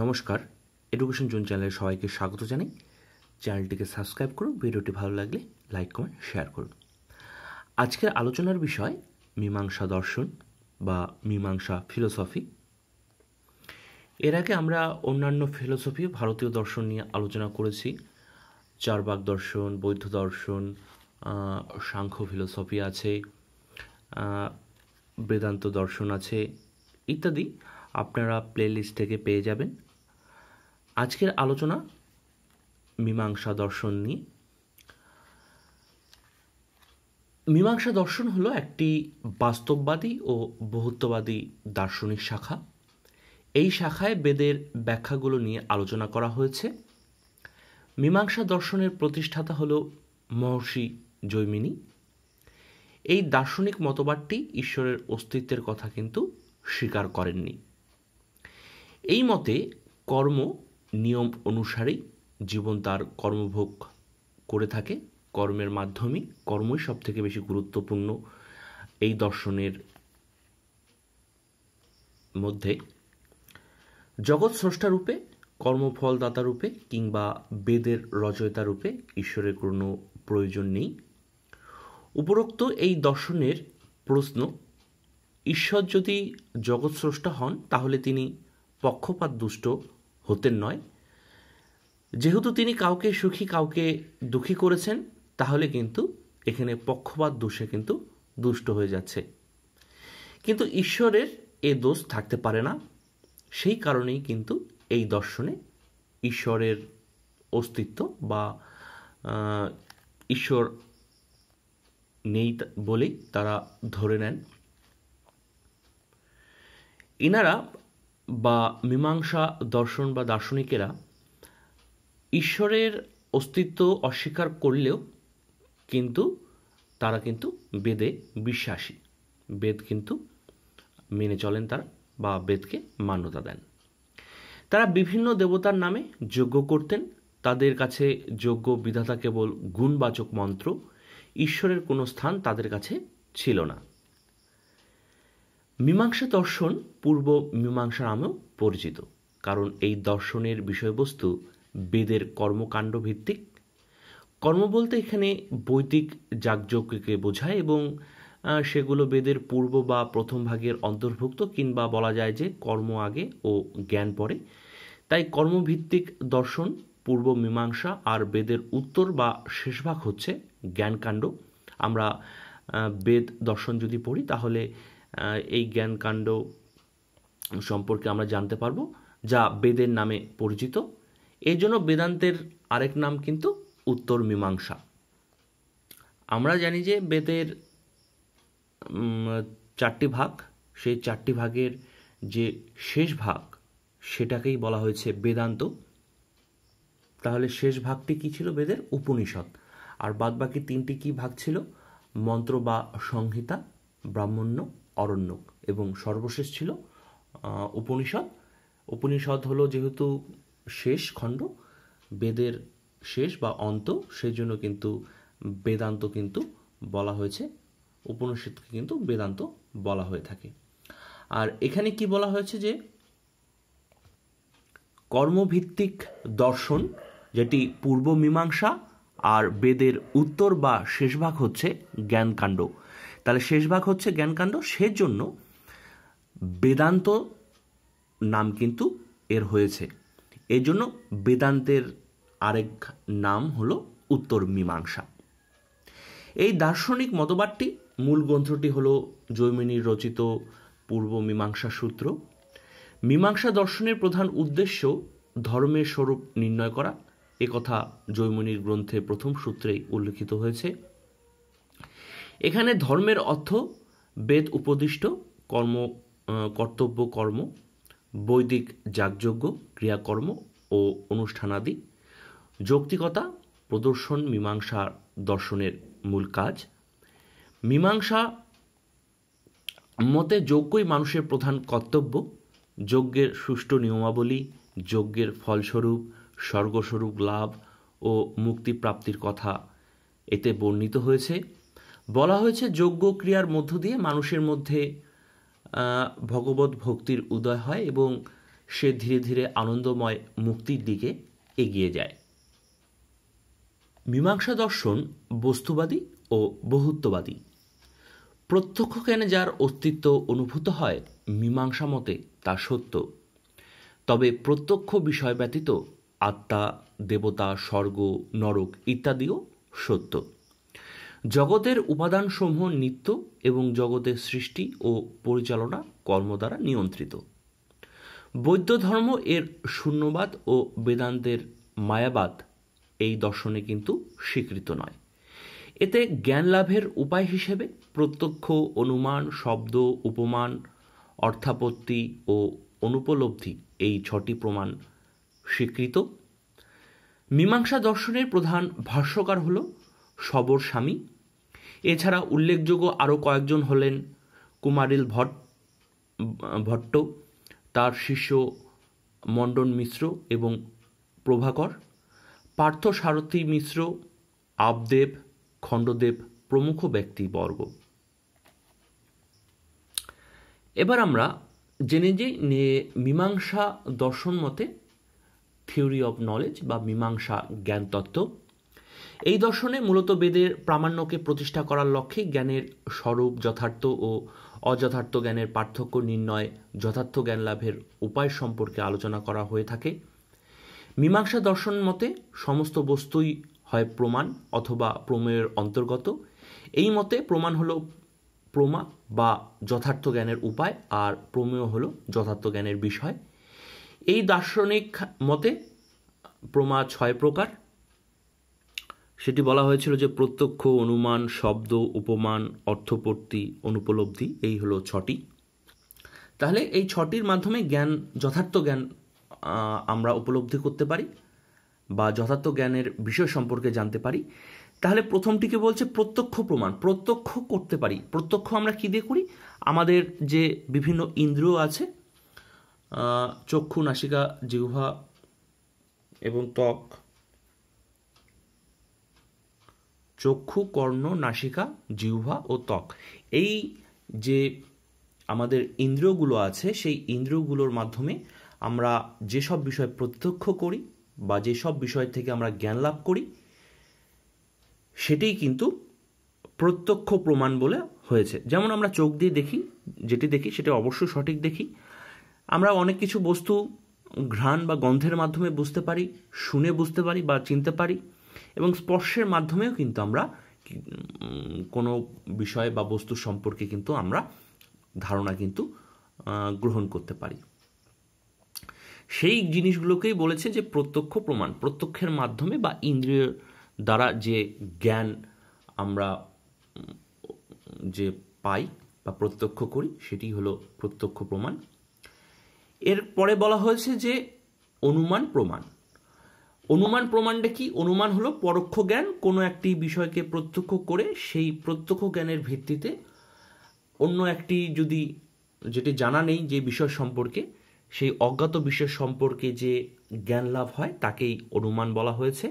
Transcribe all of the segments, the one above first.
নমস্কার education zone চ্যানেলে সবাইকে স্বাগত জানাই চ্যানেলটিকে সাবস্ক্রাইব করুন ভিডিওটি ভালো লাগলে লাইক কমেন্ট শেয়ার করুন আজকের আলোচনার বিষয় মীমাংসা দর্শন বা মীমাংসা ফিলোসফি এর আগে আমরা অন্যান্য ফিলোসফি ভারতীয় দর্শন নিয়ে আলোচনা করেছি চারবাক দর্শন বৌদ্ধ দর্শন সাংখ্য ফিলোসফি আছে বেদান্ত দর্শন আছে ইত্যাদি আপনারা প্লেলিস্ট থেকে পেয়ে যাবেন আজকের আলোচনা মীমাংসা দর্শন নিয়ে মীমাংসা দর্শন হলো একটি বাস্তববাদী ও বহুত্ববাদী দার্শনিক শাখা এই শাখায় বেদের ব্যাখ্যাগুলো নিয়ে আলোচনা করা হয়েছে মীমাংসা দর্শনের প্রতিষ্ঠাতা হল মহর্ষি জৈমিনী এই দার্শনিক মতবাদটি ঈশ্বরের অস্তিত্বের কথা কিন্তু স্বীকার করেননি এই মতে কর্ম নিয়ম অনুসারেই জীবন তার কর্মভোগ করে থাকে কর্মের মাধ্যমে কর্মই সব থেকে বেশি গুরুত্বপূর্ণ এই দর্শনের মধ্যে জগৎ স্রষ্টারূপে কর্মফলদাতারূপে কিংবা বেদের রচয়িতারূপে ঈশ্বরের কোনো প্রয়োজন নেই উপরোক্ত এই দর্শনের প্রশ্ন ঈশ্বর যদি জগৎস্রষ্টা হন তাহলে তিনি পক্ষপাত দুষ্ট হতেন নয় যেহেতু তিনি কাউকে সুখী কাউকে দুঃখী করেছেন তাহলে কিন্তু এখানে পক্ষপাত দোষে কিন্তু দুষ্ট হয়ে যাচ্ছে কিন্তু ঈশ্বরের এ দোষ থাকতে পারে না সেই কারণেই কিন্তু এই দর্শনে ঈশ্বরের অস্তিত্ব বা ঈশ্বর নেই বলেই তারা ধরে নেন ইনারা বা মীমাংসা দর্শন বা দার্শনিকেরা ঈশ্বরের অস্তিত্ব অস্বীকার করলেও কিন্তু তারা কিন্তু বেদে বিশ্বাসী বেদ কিন্তু মেনে চলেন তারা বা বেদকে মান্যতা দেন তারা বিভিন্ন দেবতার নামে যজ্ঞ করতেন তাদের কাছে যজ্ঞ বিধাতা কেবল গুণবাচক মন্ত্র ঈশ্বরের কোনো স্থান তাদের কাছে ছিল না মীমাংসা দর্শন পূর্ব মীমাংসা নামেও পরিচিত কারণ এই দর্শনের বিষয়বস্তু বেদের কর্মকাণ্ড ভিত্তিক কর্ম বলতে এখানে বৈদিক যাগযজ্ঞকে বোঝায় এবং সেগুলো বেদের পূর্ব বা প্রথম ভাগের অন্তর্ভুক্ত কিংবা বলা যায় যে কর্ম আগে ও জ্ঞান পরে তাই কর্মভিত্তিক দর্শন পূর্ব মীমাংসা আর বেদের উত্তর বা শেষ ভাগ হচ্ছে জ্ঞানকাণ্ড আমরা বেদ দর্শন যদি পড়ি তাহলে এই জ্ঞানকাণ্ড সম্পর্কে আমরা জানতে পারবো যা বেদের নামে পরিচিত এই জন্য বেদান্তের আরেক নাম কিন্তু উত্তর মীমাংসা আমরা জানি যে বেদের চারটি ভাগ সেই চারটি ভাগের যে শেষ ভাগ সেটাকেই বলা হয়েছে বেদান্ত তাহলে শেষ ভাগটি কী ছিল বেদের উপনিষদ আর বাদবাকি তিনটি কি ভাগ ছিল মন্ত্র বা সংহিতা ব্রাহ্মণ্য অরণ্যক এবং সর্বশেষ ছিল উপনিষদ উপনিষদ হলো যেহেতু শেষ খণ্ড বেদের শেষ বা অন্ত সেই জন্য কিন্তু বেদান্ত কিন্তু বলা হয়েছে উপনিষদকে কিন্তু বেদান্ত বলা হয়ে থাকে আর এখানে কি বলা হয়েছে যে কর্মভিত্তিক দর্শন যেটি পূর্ব মীমাংসা আর বেদের উত্তর বা শেষভাগ হচ্ছে জ্ঞানকাণ্ড তাহলে শেষ ভাগ হচ্ছে জ্ঞানকাণ্ড সেজন্য বেদান্ত নাম কিন্তু এর হয়েছে এর জন্য বেদান্তের আরেক নাম হল উত্তর মীমাংসা এই দার্শনিক মতবাদটি মূল গ্রন্থটি হল জৈমিনীর রচিত পূর্ব মীমাংসা সূত্র মীমাংসা দর্শনের প্রধান উদ্দেশ্য ধর্মের স্বরূপ নির্ণয় করা একথা জৈমনির গ্রন্থে প্রথম সূত্রেই উল্লেখিত হয়েছে এখানে ধর্মের অর্থ বেদ উপদিষ্ট কর্ম কর্তব্য কর্ম বৈদিক যাগযজ্ঞ ক্রিয়াকর্ম ও অনুষ্ঠানাদি যৌক্তিকতা প্রদর্শন মীমাংসা দর্শনের মূল কাজ মীমাংসা মতে যজ্ঞই মানুষের প্রধান কর্তব্য যজ্ঞের সুষ্ঠু নিয়মাবলী যজ্ঞের ফলস্বরূপ স্বর্গস্বরূপ লাভ ও মুক্তিপ্রাপ্তির কথা এতে বর্ণিত হয়েছে বলা হয়েছে যোগ্য ক্রিয়ার মধ্য দিয়ে মানুষের মধ্যে ভগবত ভক্তির উদয় হয় এবং সে ধীরে ধীরে আনন্দময় মুক্তির দিকে এগিয়ে যায় মীমাংসা দর্শন বস্তুবাদী ও বহুত্ববাদী প্রত্যক্ষ জ্ঞানে যার অস্তিত্ব অনুভূত হয় মীমাংসা মতে তা সত্য তবে প্রত্যক্ষ বিষয় ব্যতীত আত্মা দেবতা স্বর্গ নরক ইত্যাদিও সত্য জগতের উপাদানসমূহ নিত্য এবং জগতের সৃষ্টি ও পরিচালনা কর্ম দ্বারা নিয়ন্ত্রিত বৌদ্ধ ধর্ম এর শূন্যবাদ ও বেদান্তের মায়াবাদ এই দর্শনে কিন্তু স্বীকৃত নয় এতে জ্ঞান লাভের উপায় হিসেবে প্রত্যক্ষ অনুমান শব্দ উপমান অর্থাপত্তি ও অনুপলব্ধি এই ছটি প্রমাণ স্বীকৃত মীমাংসা দর্শনের প্রধান ভাষ্যকার হল সবর স্বামী এছাড়া উল্লেখযোগ্য আরও কয়েকজন হলেন কুমারিল ভট্ট ভট্ট তার শিষ্য মণ্ডন মিশ্র এবং প্রভাকর পার্থ সারথী মিশ্র আবদেব খণ্ডদেব প্রমুখ ব্যক্তিবর্গ এবার আমরা জেনে যে মীমাংসা দর্শন মতে থিওরি অব নলেজ বা মীমাংসা জ্ঞানতত্ত্ব এই দর্শনে মূলত বেদের প্রামাণ্যকে প্রতিষ্ঠা করার লক্ষ্যে জ্ঞানের স্বরূপ যথার্থ ও অযথার্থ জ্ঞানের পার্থক্য নির্ণয় যথার্থ জ্ঞান লাভের উপায় সম্পর্কে আলোচনা করা হয়ে থাকে মীমাংসা দর্শন মতে সমস্ত বস্তুই হয় প্রমাণ অথবা প্রমেয়ের অন্তর্গত এই মতে প্রমাণ হলো প্রমা বা যথার্থ জ্ঞানের উপায় আর প্রমেয় হলো যথার্থ জ্ঞানের বিষয় এই দার্শনিক মতে প্রমা ছয় প্রকার সেটি বলা হয়েছিল যে প্রত্যক্ষ অনুমান শব্দ উপমান অর্থপত্তি অনুপলব্ধি এই হলো ছটি তাহলে এই ছটির মাধ্যমে জ্ঞান যথার্থ জ্ঞান আমরা উপলব্ধি করতে পারি বা যথার্থ জ্ঞানের বিষয় সম্পর্কে জানতে পারি তাহলে প্রথমটিকে বলছে প্রত্যক্ষ প্রমাণ প্রত্যক্ষ করতে পারি প্রত্যক্ষ আমরা কী দিয়ে করি আমাদের যে বিভিন্ন ইন্দ্রিয় আছে চক্ষু নাসিকা জিহ্বা এবং ত্বক চক্ষু কর্ণ নাসিকা জিহ্বা ও ত্বক এই যে আমাদের ইন্দ্রিয়গুলো আছে সেই ইন্দ্রিয়গুলোর মাধ্যমে আমরা যেসব বিষয় প্রত্যক্ষ করি বা যেসব বিষয় থেকে আমরা জ্ঞান লাভ করি সেটাই কিন্তু প্রত্যক্ষ প্রমাণ বলে হয়েছে যেমন আমরা চোখ দিয়ে দেখি যেটি দেখি সেটা অবশ্যই সঠিক দেখি আমরা অনেক কিছু বস্তু ঘ্রাণ বা গন্ধের মাধ্যমে বুঝতে পারি শুনে বুঝতে পারি বা চিনতে পারি এবং স্পর্শের মাধ্যমেও কিন্তু আমরা কোনো বিষয় বা বস্তু সম্পর্কে কিন্তু আমরা ধারণা কিন্তু গ্রহণ করতে পারি সেই জিনিসগুলোকেই বলেছে যে প্রত্যক্ষ প্রমাণ প্রত্যক্ষের মাধ্যমে বা ইন্দ্রিয় দ্বারা যে জ্ঞান আমরা যে পাই বা প্রত্যক্ষ করি সেটি হলো প্রত্যক্ষ প্রমাণ এর পরে বলা হয়েছে যে অনুমান প্রমাণ অনুমান প্রমাণটা কি অনুমান হলো পরোক্ষ জ্ঞান কোনো একটি বিষয়কে প্রত্যক্ষ করে সেই প্রত্যক্ষ জ্ঞানের ভিত্তিতে অন্য একটি যদি যেটি জানা নেই যে বিষয় সম্পর্কে সেই অজ্ঞাত বিষয় সম্পর্কে যে জ্ঞান লাভ হয় তাকেই অনুমান বলা হয়েছে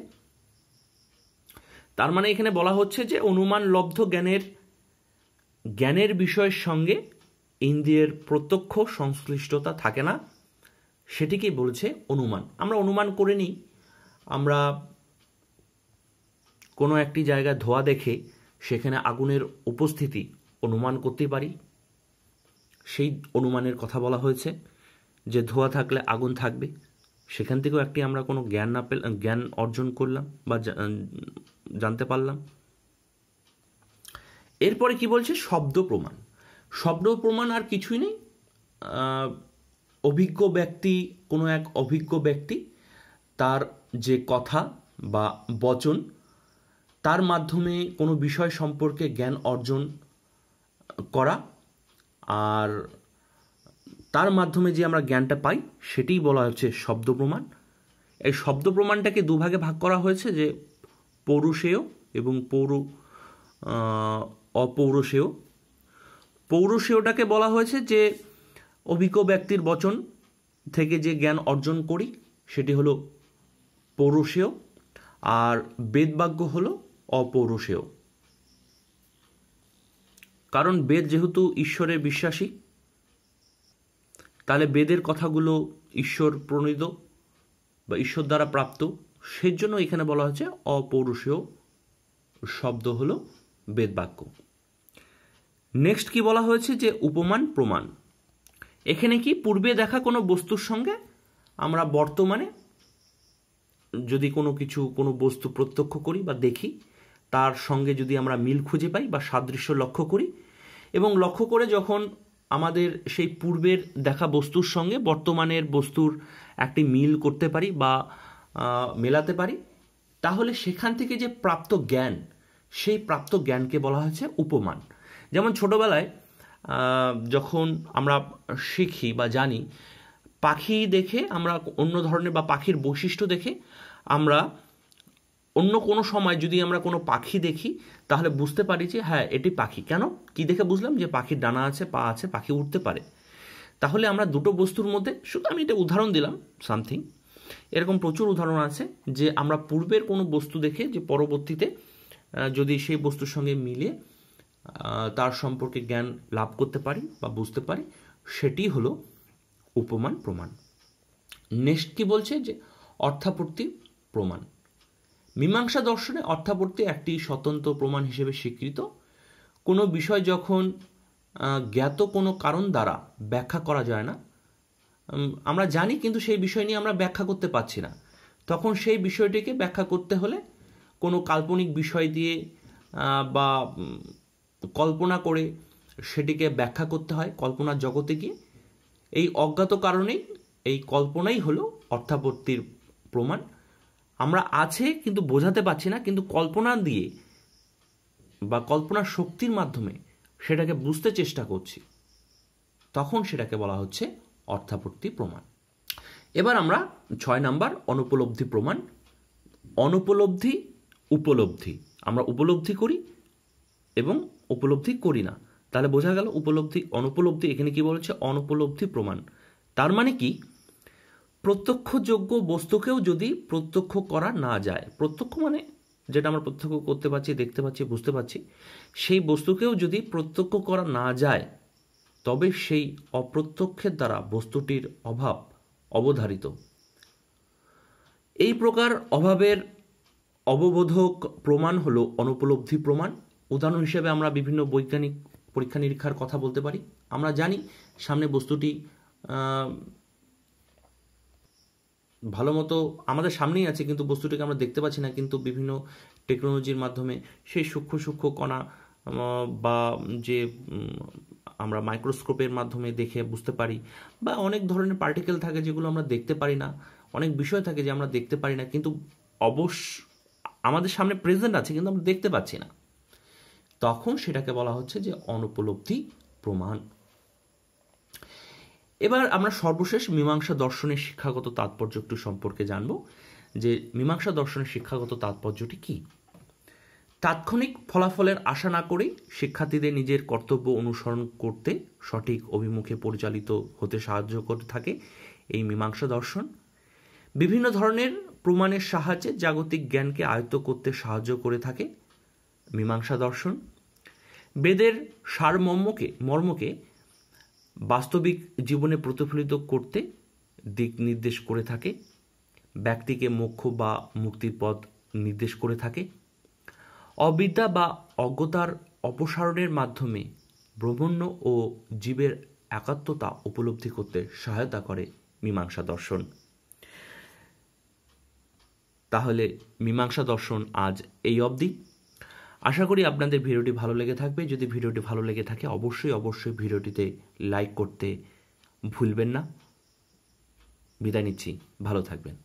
তার মানে এখানে বলা হচ্ছে যে অনুমান লব্ধ জ্ঞানের জ্ঞানের বিষয়ের সঙ্গে ইন্দ্রিয়ের প্রত্যক্ষ সংশ্লিষ্টতা থাকে না সেটিকেই বলছে অনুমান আমরা অনুমান করে নিই আমরা কোনো একটি জায়গায় ধোয়া দেখে সেখানে আগুনের উপস্থিতি অনুমান করতে পারি সেই অনুমানের কথা বলা হয়েছে যে ধোয়া থাকলে আগুন থাকবে সেখান থেকেও একটি আমরা কোনো জ্ঞান না পেল জ্ঞান অর্জন করলাম বা জানতে পারলাম এরপরে কি বলছে শব্দ প্রমাণ শব্দ প্রমাণ আর কিছুই নেই অভিজ্ঞ ব্যক্তি কোনো এক অভিজ্ঞ ব্যক্তি তার যে কথা বা বচন তার মাধ্যমে কোনো বিষয় সম্পর্কে জ্ঞান অর্জন করা আর তার মাধ্যমে যে আমরা জ্ঞানটা পাই সেটিই বলা হচ্ছে শব্দ প্রমাণ এই শব্দ প্রমাণটাকে দুভাগে ভাগ করা হয়েছে যে পৌরুষেয় এবং পৌর অপৌরুষেয় পৌরুষেয়টাকে বলা হয়েছে যে অভিজ্ঞ ব্যক্তির বচন থেকে যে জ্ঞান অর্জন করি সেটি হলো পৌরুষেয় আর বেদবাক্য হলো অপৌরুষেয় কারণ বেদ যেহেতু ঈশ্বরে বিশ্বাসী তাহলে বেদের কথাগুলো ঈশ্বর প্রণীত বা ঈশ্বর দ্বারা প্রাপ্ত সেজন্য এখানে বলা হয়েছে অপৌরুষেয় শব্দ হল বেদবাক্য নেক্সট কি বলা হয়েছে যে উপমান প্রমাণ এখানে কি পূর্বে দেখা কোনো বস্তুর সঙ্গে আমরা বর্তমানে যদি কোনো কিছু কোনো বস্তু প্রত্যক্ষ করি বা দেখি তার সঙ্গে যদি আমরা মিল খুঁজে পাই বা সাদৃশ্য লক্ষ্য করি এবং লক্ষ্য করে যখন আমাদের সেই পূর্বের দেখা বস্তুর সঙ্গে বর্তমানের বস্তুর একটি মিল করতে পারি বা মেলাতে পারি তাহলে সেখান থেকে যে প্রাপ্ত জ্ঞান সেই প্রাপ্ত জ্ঞানকে বলা হয়েছে উপমান যেমন ছোটোবেলায় যখন আমরা শিখি বা জানি পাখি দেখে আমরা অন্য ধরনের বা পাখির বৈশিষ্ট্য দেখে আমরা অন্য কোনো সময় যদি আমরা কোনো পাখি দেখি তাহলে বুঝতে পারি যে হ্যাঁ এটি পাখি কেন কি দেখে বুঝলাম যে পাখির ডানা আছে পা আছে পাখি উঠতে পারে তাহলে আমরা দুটো বস্তুর মধ্যে শুধু আমি এটা উদাহরণ দিলাম সামথিং এরকম প্রচুর উদাহরণ আছে যে আমরা পূর্বের কোনো বস্তু দেখে যে পরবর্তীতে যদি সেই বস্তুর সঙ্গে মিলে তার সম্পর্কে জ্ঞান লাভ করতে পারি বা বুঝতে পারি সেটি হলো উপমান প্রমাণ নেক্সট কি বলছে যে অর্থাপূর্তি প্রমাণ মীমাংসা দর্শনে অর্থাপত্তি একটি স্বতন্ত্র প্রমাণ হিসেবে স্বীকৃত কোনো বিষয় যখন জ্ঞাত কোনো কারণ দ্বারা ব্যাখ্যা করা যায় না আমরা জানি কিন্তু সেই বিষয় নিয়ে আমরা ব্যাখ্যা করতে পারছি না তখন সেই বিষয়টিকে ব্যাখ্যা করতে হলে কোনো কাল্পনিক বিষয় দিয়ে বা কল্পনা করে সেটিকে ব্যাখ্যা করতে হয় কল্পনার জগতে গিয়ে এই অজ্ঞাত কারণেই এই কল্পনাই হলো অর্থাপত্তির প্রমাণ আমরা আছে কিন্তু বোঝাতে পারছি না কিন্তু কল্পনা দিয়ে বা কল্পনার শক্তির মাধ্যমে সেটাকে বুঝতে চেষ্টা করছি তখন সেটাকে বলা হচ্ছে অর্থাপত্তি প্রমাণ এবার আমরা ছয় নাম্বার অনুপলব্ধি প্রমাণ অনুপলব্ধি উপলব্ধি আমরা উপলব্ধি করি এবং উপলব্ধি করি না তাহলে বোঝা গেল উপলব্ধি অনুপলব্ধি এখানে কি বলছে অনুপলব্ধি প্রমাণ তার মানে কি প্রত্যক্ষযোগ্য বস্তুকেও যদি প্রত্যক্ষ করা না যায় প্রত্যক্ষ মানে যেটা আমরা প্রত্যক্ষ করতে পারছি দেখতে পাচ্ছি বুঝতে পারছি সেই বস্তুকেও যদি প্রত্যক্ষ করা না যায় তবে সেই অপ্রত্যক্ষের দ্বারা বস্তুটির অভাব অবধারিত এই প্রকার অভাবের অববোধক প্রমাণ হল অনুপলব্ধি প্রমাণ উদাহরণ হিসেবে আমরা বিভিন্ন বৈজ্ঞানিক পরীক্ষা নিরীক্ষার কথা বলতে পারি আমরা জানি সামনে বস্তুটি ভালো মতো আমাদের সামনেই আছে কিন্তু বস্তুটিকে আমরা দেখতে পাচ্ছি না কিন্তু বিভিন্ন টেকনোলজির মাধ্যমে সেই সূক্ষ্ম সূক্ষ্ম কণা বা যে আমরা মাইক্রোস্কোপের মাধ্যমে দেখে বুঝতে পারি বা অনেক ধরনের পার্টিকেল থাকে যেগুলো আমরা দেখতে পারি না অনেক বিষয় থাকে যে আমরা দেখতে পারি না কিন্তু অবশ্য আমাদের সামনে প্রেজেন্ট আছে কিন্তু আমরা দেখতে পাচ্ছি না তখন সেটাকে বলা হচ্ছে যে অনুপলব্ধি প্রমাণ এবার আমরা সর্বশেষ মীমাংসা দর্শনের শিক্ষাগত তাৎপর্য একটু সম্পর্কে জানব যে মীমাংসা দর্শনের শিক্ষাগত তাৎপর্যটি কী তাৎক্ষণিক ফলাফলের আশা না করে শিক্ষার্থীদের নিজের কর্তব্য অনুসরণ করতে সঠিক অভিমুখে পরিচালিত হতে সাহায্য করে থাকে এই মীমাংসা দর্শন বিভিন্ন ধরনের প্রমাণের সাহায্যে জাগতিক জ্ঞানকে আয়ত্ত করতে সাহায্য করে থাকে মীমাংসা দর্শন বেদের সারমর্মকে মর্মকে বাস্তবিক জীবনে প্রতিফলিত করতে দিক নির্দেশ করে থাকে ব্যক্তিকে মোক্ষ বা মুক্তির পথ নির্দেশ করে থাকে অবিদ্যা বা অজ্ঞতার অপসারণের মাধ্যমে ব্রহ্মণ্য ও জীবের একাত্মতা উপলব্ধি করতে সহায়তা করে মীমাংসা দর্শন তাহলে মীমাংসা দর্শন আজ এই অবধি আশা করি আপনাদের ভিডিওটি ভালো লেগে থাকবে যদি ভিডিওটি ভালো লেগে থাকে অবশ্যই অবশ্যই ভিডিওটিতে লাইক করতে ভুলবেন না বিদায় নিচ্ছি ভালো থাকবেন